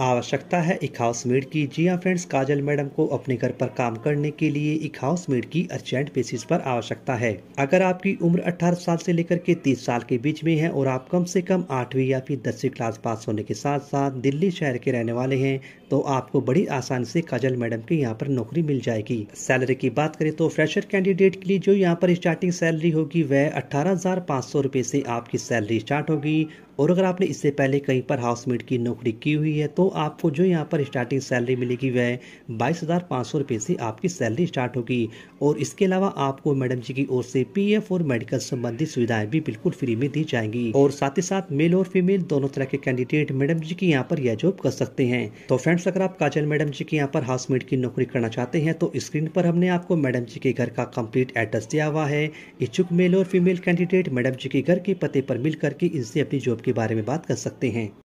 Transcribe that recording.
आवश्यकता है house maid की जी हाँ फ्रेंड्स काजल मैडम को अपने घर पर काम करने के लिए एक हाउस मेड की अर्जेंट बेसिस पर आवश्यकता है अगर आपकी उम्र 18 साल से लेकर के 30 साल के बीच में है और आप कम से कम आठवीं या फिर दसवीं क्लास पास होने के साथ साथ दिल्ली शहर के रहने वाले हैं तो आपको बड़ी आसानी से काजल मैडम के यहाँ पर नौकरी मिल जाएगी सैलरी की बात करें तो फ्रेशर कैंडिडेट के लिए जो यहाँ पर स्टार्टिंग सैलरी होगी वह अठारह हजार से आपकी सैलरी स्टार्ट होगी और अगर आपने इससे पहले कहीं पर हाउसमेट की नौकरी की हुई है तो आपको जो यहाँ पर स्टार्टिंग सैलरी मिलेगी वह बाईस हज़ार पाँच सौ रुपये से आपकी सैलरी स्टार्ट होगी और इसके अलावा आपको मैडम जी की ओर से पीएफ और मेडिकल संबंधी सुविधाएं भी बिल्कुल फ्री में दी जाएंगी और साथ ही साथ मेल और फीमेल दोनों तरह के कैंडिडेट मैडम जी की यहाँ पर यह जॉब कर सकते हैं तो फ्रेंड्स अगर आप काजल मैडम जी की यहाँ पर हाउसमेट की नौकरी करना चाहते हैं तो स्क्रीन पर हमने आपको मैडम जी के घर का कम्प्लीट एड्रेस दिया हुआ है इच्छुक मेल और फीमेल कैंडिडेट मैडम जी के घर के पते पर मिल करके इनसे अपनी जॉब के बारे में बात कर सकते हैं